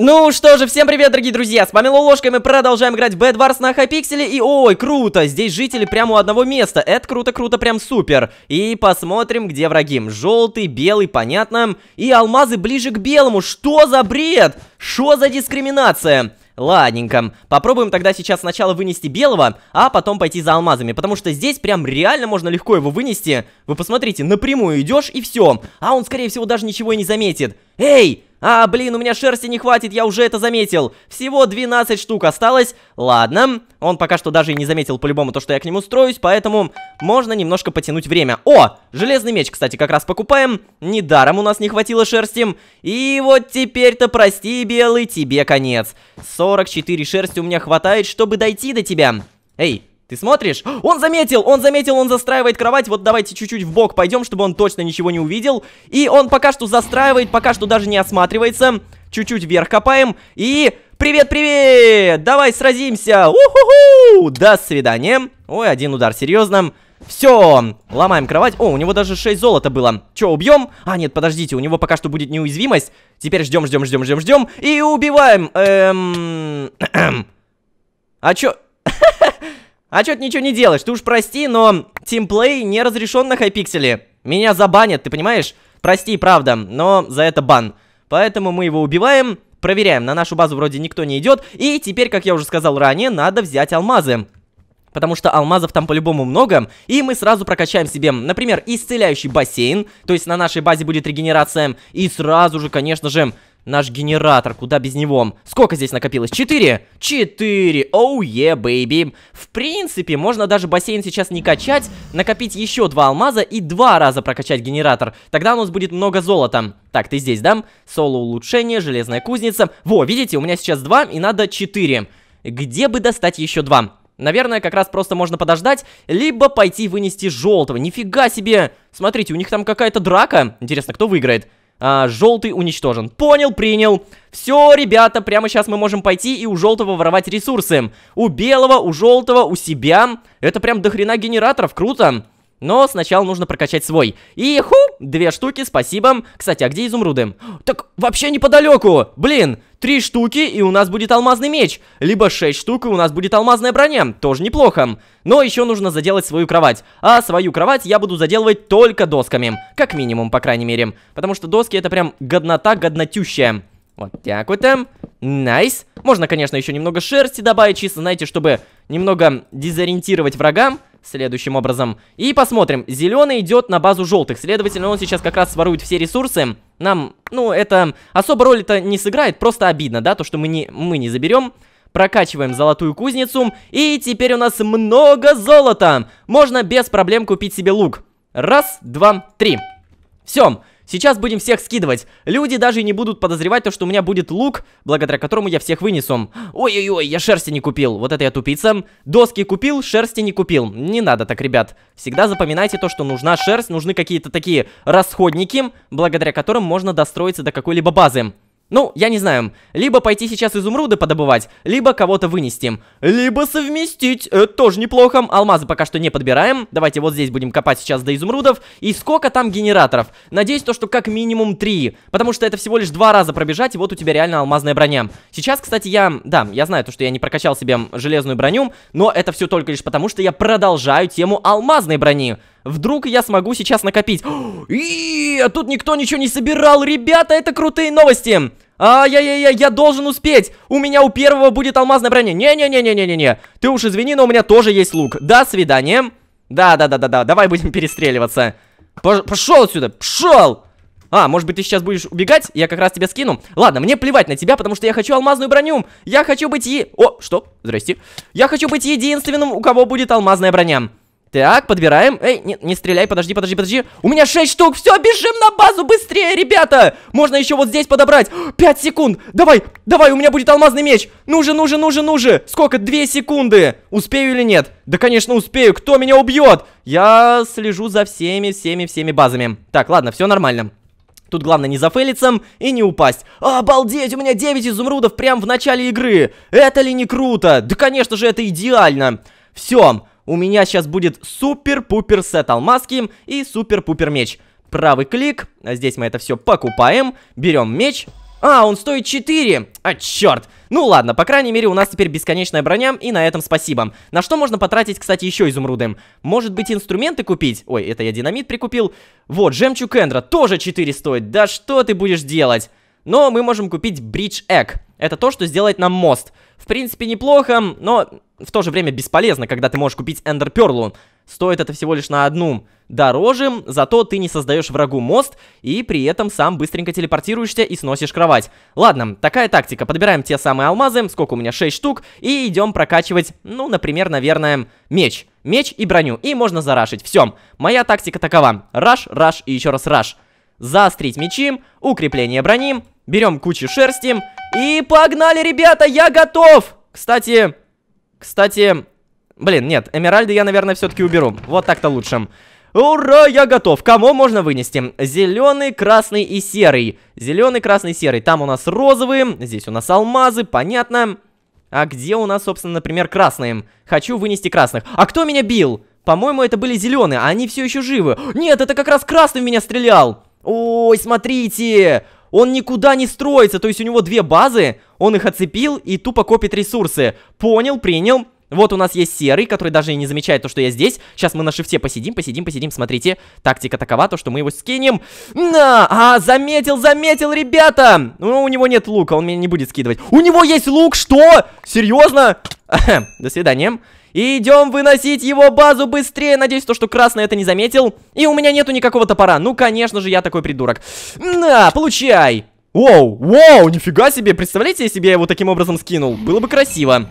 Ну что же, всем привет, дорогие друзья! С вами Лолошка, и мы продолжаем играть в Bad Wars на Хайпикселе. И ой, круто! Здесь жители прямо у одного места. Это круто-круто, прям супер. И посмотрим, где враги. Желтый, белый, понятно. И алмазы ближе к белому. Что за бред? Что за дискриминация? Ладненько. Попробуем тогда сейчас сначала вынести белого, а потом пойти за алмазами, потому что здесь прям реально можно легко его вынести. Вы посмотрите, напрямую идешь и все. А он, скорее всего, даже ничего и не заметит. Эй, а, блин, у меня шерсти не хватит, я уже это заметил. Всего 12 штук осталось. Ладно, он пока что даже и не заметил по-любому то, что я к нему строюсь, поэтому можно немножко потянуть время. О, железный меч, кстати, как раз покупаем. Недаром у нас не хватило шерсти. И вот теперь-то, прости, белый, тебе конец. 44 шерсти у меня хватает, чтобы дойти до тебя. Эй, ты смотришь? Он заметил, он заметил, он застраивает кровать. Вот давайте чуть-чуть в бок пойдем, чтобы он точно ничего не увидел. И он пока что застраивает, пока что даже не осматривается. Чуть-чуть вверх копаем. И привет-привет! Давай сразимся! У-ху-ху! До свидания. Ой, один удар, серьезно. Все, ломаем кровать. О, у него даже 6 золота было. Че, убьем? А, нет, подождите, у него пока что будет неуязвимость. Теперь ждем, ждем, ждем, ждем, ждем. И убиваем. Эм... А че? А чё ты ничего не делаешь? Ты уж прости, но тимплей не разрешен на хайпикселе. Меня забанят, ты понимаешь? Прости, правда, но за это бан. Поэтому мы его убиваем, проверяем. На нашу базу вроде никто не идет. И теперь, как я уже сказал ранее, надо взять алмазы. Потому что алмазов там по-любому много, и мы сразу прокачаем себе, например, исцеляющий бассейн, то есть на нашей базе будет регенерация, и сразу же, конечно же, Наш генератор, куда без него? Сколько здесь накопилось? Четыре? Четыре! Оу, е, бэйби! В принципе, можно даже бассейн сейчас не качать, накопить еще два алмаза и два раза прокачать генератор. Тогда у нас будет много золота. Так, ты здесь, да? Соло улучшение, железная кузница. Во, видите, у меня сейчас два и надо четыре. Где бы достать еще два? Наверное, как раз просто можно подождать, либо пойти вынести желтого. Нифига себе! Смотрите, у них там какая-то драка. Интересно, кто выиграет? А, желтый уничтожен. Понял, принял. Все, ребята, прямо сейчас мы можем пойти и у желтого воровать ресурсы. У белого, у желтого, у себя. Это прям дохрена генераторов, круто. Но сначала нужно прокачать свой. И ху, две штуки, спасибо. Кстати, а где изумруды? Так вообще неподалеку. Блин, три штуки, и у нас будет алмазный меч. Либо шесть штук, и у нас будет алмазная броня. Тоже неплохо. Но еще нужно заделать свою кровать. А свою кровать я буду заделывать только досками. Как минимум, по крайней мере. Потому что доски это прям годнота годнотющая. Вот так вот там. Найс. Можно, конечно, еще немного шерсти добавить, чисто, знаете, чтобы немного дезориентировать врагам следующим образом. И посмотрим. Зеленый идет на базу желтых. Следовательно, он сейчас как раз сворует все ресурсы. Нам, ну, это особо роли-то не сыграет. Просто обидно, да, то, что мы не, мы не заберем. Прокачиваем золотую кузницу. И теперь у нас много золота. Можно без проблем купить себе лук. Раз, два, три. Все. Сейчас будем всех скидывать. Люди даже не будут подозревать то, что у меня будет лук, благодаря которому я всех вынесу. Ой-ой-ой, я шерсти не купил. Вот это я тупица. Доски купил, шерсти не купил. Не надо так, ребят. Всегда запоминайте то, что нужна шерсть, нужны какие-то такие расходники, благодаря которым можно достроиться до какой-либо базы. Ну, я не знаю, либо пойти сейчас изумруды подобывать, либо кого-то вынести. Либо совместить, это тоже неплохо. Алмазы пока что не подбираем. Давайте вот здесь будем копать сейчас до изумрудов. И сколько там генераторов? Надеюсь, то, что как минимум три. Потому что это всего лишь два раза пробежать, и вот у тебя реально алмазная броня. Сейчас, кстати, я... Да, я знаю то, что я не прокачал себе железную броню, но это все только лишь потому, что я продолжаю тему алмазной брони. Вдруг я смогу сейчас накопить. И а тут никто ничего не собирал. Ребята, это крутые новости. Ай-яй-яй-яй, я должен успеть! У меня у первого будет алмазная броня. Не-не-не-не-не-не-не. Ты уж извини, но у меня тоже есть лук. До свидания. Да-да-да-да-да, давай будем перестреливаться. Пошел отсюда, пошел! А, может быть, ты сейчас будешь убегать? Я как раз тебя скину. Ладно, мне плевать на тебя, потому что я хочу алмазную броню. Я хочу быть е... О, что? Здрасте. Я хочу быть единственным, у кого будет алмазная броня. Так, подбираем. Эй, не, не стреляй, подожди, подожди, подожди. У меня 6 штук. Все, бежим на базу быстрее, ребята. Можно еще вот здесь подобрать. 5 секунд. Давай, давай, у меня будет алмазный меч. Ну же, ну же, ну же, ну же. Сколько? 2 секунды. Успею или нет? Да, конечно, успею. Кто меня убьет? Я слежу за всеми, всеми, всеми базами. Так, ладно, все нормально. Тут главное не зафейлиться и не упасть. Обалдеть, у меня 9 изумрудов прямо в начале игры. Это ли не круто? Да, конечно же, это идеально. Все, у меня сейчас будет супер-пупер сет алмазки и супер-пупер меч. Правый клик, а здесь мы это все покупаем, берем меч. А, он стоит 4! А, черт! Ну ладно, по крайней мере у нас теперь бесконечная броня, и на этом спасибо. На что можно потратить, кстати, еще изумруды? Может быть инструменты купить? Ой, это я динамит прикупил. Вот, жемчуг Эндра тоже 4 стоит. Да что ты будешь делать? Но мы можем купить бридж Эк. Это то, что сделает нам Мост. В принципе, неплохо, но в то же время бесполезно, когда ты можешь купить Эндер Перлу. Стоит это всего лишь на одну дороже, зато ты не создаешь врагу мост, и при этом сам быстренько телепортируешься и сносишь кровать. Ладно, такая тактика. Подбираем те самые алмазы, сколько у меня, 6 штук, и идем прокачивать, ну, например, наверное, меч. Меч и броню, и можно зарашить. Все, моя тактика такова. Раш, раш и еще раз раш. Заострить мечи, укрепление брони, Берем кучу шерсти. И погнали, ребята, я готов! Кстати, кстати... Блин, нет, эмеральды я, наверное, все-таки уберу. Вот так-то лучше. Ура, я готов. Кому можно вынести? Зеленый, красный и серый. Зеленый, красный, серый. Там у нас розовые, здесь у нас алмазы, понятно. А где у нас, собственно, например, красные? Хочу вынести красных. А кто меня бил? По-моему, это были зеленые, а они все еще живы. Нет, это как раз красный меня стрелял. Ой, смотрите! Он никуда не строится, то есть у него две базы, он их оцепил и тупо копит ресурсы. Понял, принял. Вот у нас есть серый, который даже и не замечает то, что я здесь. Сейчас мы на шифте посидим, посидим, посидим. Смотрите, тактика такова, то, что мы его скинем. На! А, заметил, заметил, ребята! Ну, у него нет лука, он меня не будет скидывать. У него есть лук, что? Серьезно? До свидания. И идем выносить его базу быстрее. Надеюсь, то, что красный это не заметил. И у меня нету никакого топора. Ну, конечно же, я такой придурок. На, получай. Воу, воу, нифига себе. Представляете, если бы я его таким образом скинул? Было бы красиво.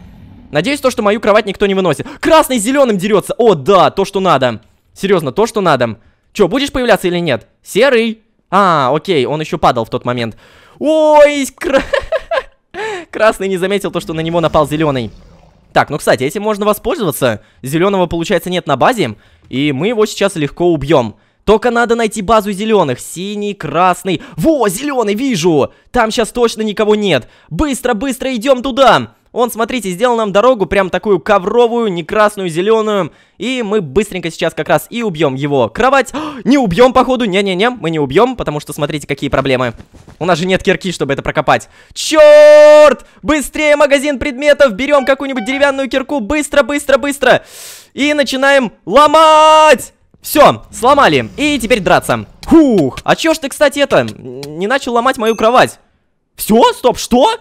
Надеюсь, то, что мою кровать никто не выносит. Красный с зеленым дерется. О, да, то, что надо. Серьезно, то, что надо. Че, будешь появляться или нет? Серый. А, окей, он еще падал в тот момент. Ой, кра... красный не заметил то, что на него напал зеленый. Так, ну, кстати, этим можно воспользоваться. Зеленого, получается, нет на базе, и мы его сейчас легко убьем. Только надо найти базу зеленых. Синий, красный. Во, зеленый, вижу! Там сейчас точно никого нет. Быстро, быстро идем туда! Он, смотрите, сделал нам дорогу прям такую ковровую, не красную, зеленую. И мы быстренько сейчас как раз и убьем его. Кровать! О, а, не убьем, походу. Не-не-не, мы не убьем, потому что смотрите, какие проблемы. У нас же нет кирки, чтобы это прокопать. Черт! Быстрее магазин предметов! Берем какую-нибудь деревянную кирку. Быстро, быстро, быстро! И начинаем ломать! Все, сломали. И теперь драться. Фух, а чё ж ты, кстати, это, не начал ломать мою кровать? Все, стоп, что?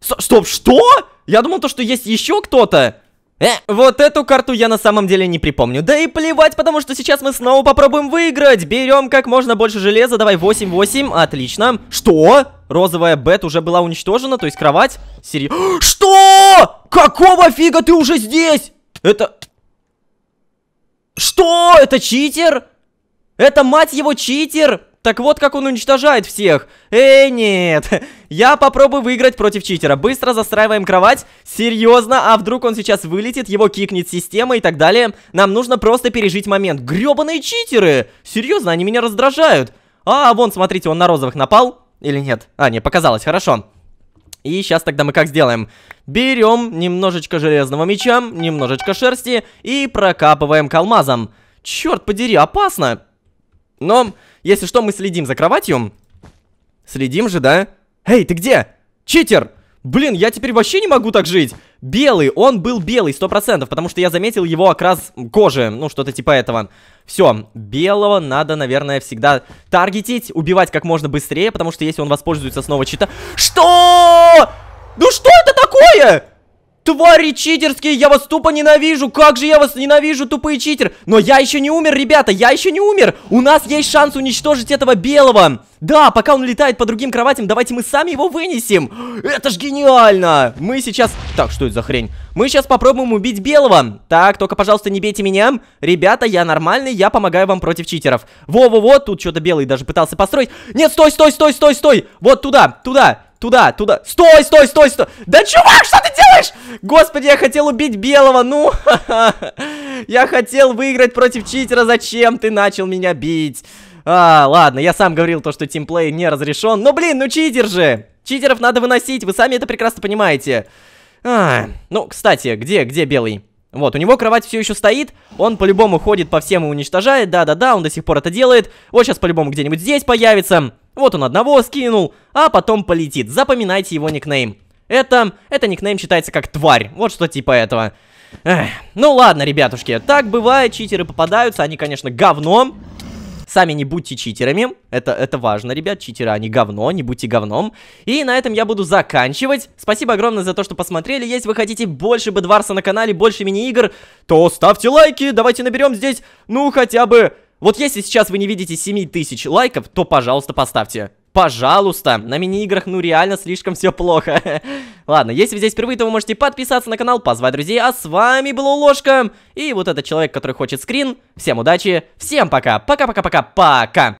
Стоп, что? Я думал то, что есть еще кто-то. Э, вот эту карту я на самом деле не припомню. Да и плевать, потому что сейчас мы снова попробуем выиграть. Берем как можно больше железа. Давай 8-8. Отлично. Что? Розовая бет уже была уничтожена, то есть кровать. Сери... Что? Какого фига ты уже здесь? Это... Что? Это читер? Это, мать его, читер? Так вот, как он уничтожает всех. Эй, нет. Я попробую выиграть против читера. Быстро застраиваем кровать. Серьезно, а вдруг он сейчас вылетит, его кикнет система и так далее. Нам нужно просто пережить момент. Гребаные читеры! Серьезно, они меня раздражают. А, вон, смотрите, он на розовых напал. Или нет? А, не, показалось, хорошо. И сейчас тогда мы как сделаем? Берем немножечко железного меча, немножечко шерсти и прокапываем к алмазам. Черт подери, опасно. Но если что, мы следим за кроватью. Следим же, да? Эй, ты где? Читер! Блин, я теперь вообще не могу так жить. Белый, он был белый, сто процентов, потому что я заметил его окрас кожи, ну, что-то типа этого. Все, белого надо, наверное, всегда таргетить, убивать как можно быстрее, потому что если он воспользуется снова чита... Что? Ну что это такое? Твари читерские, я вас тупо ненавижу. Как же я вас ненавижу, тупые читер. Но я еще не умер, ребята, я еще не умер. У нас есть шанс уничтожить этого белого. Да, пока он летает по другим кроватям, давайте мы сами его вынесем. Это ж гениально. Мы сейчас... Так, что это за хрень? Мы сейчас попробуем убить белого. Так, только, пожалуйста, не бейте меня. Ребята, я нормальный, я помогаю вам против читеров. Во-во-во, тут что-то белый даже пытался построить. Нет, стой, стой, стой, стой, стой. Вот туда, туда. Туда, туда. Стой, стой, стой, стой. Да, чувак, что ты делаешь? Господи, я хотел убить белого, ну. Я хотел выиграть против читера. Зачем ты начал меня бить? А, ладно, я сам говорил то, что тимплей не разрешен. Но, блин, ну читер же. Читеров надо выносить, вы сами это прекрасно понимаете. А, ну, кстати, где, где белый? Вот, у него кровать все еще стоит, он по-любому ходит по всем и уничтожает, да-да-да, он до сих пор это делает. Вот сейчас по-любому где-нибудь здесь появится. Вот он одного скинул, а потом полетит. Запоминайте его никнейм. Это, это никнейм считается как тварь. Вот что типа этого. Эх. Ну ладно, ребятушки, так бывает, читеры попадаются, они, конечно, говно. Сами не будьте читерами, это, это важно, ребят, читеры, они говно, не будьте говном. И на этом я буду заканчивать. Спасибо огромное за то, что посмотрели. Если вы хотите больше Бедварса на канале, больше мини-игр, то ставьте лайки, давайте наберем здесь, ну, хотя бы вот если сейчас вы не видите 7000 лайков, то, пожалуйста, поставьте. Пожалуйста, на мини-играх ну реально слишком все плохо. Ладно, если вы здесь впервые, то вы можете подписаться на канал, позвать друзей, а с вами был Ложка. И вот этот человек, который хочет скрин. Всем удачи, всем пока, пока-пока-пока, пока.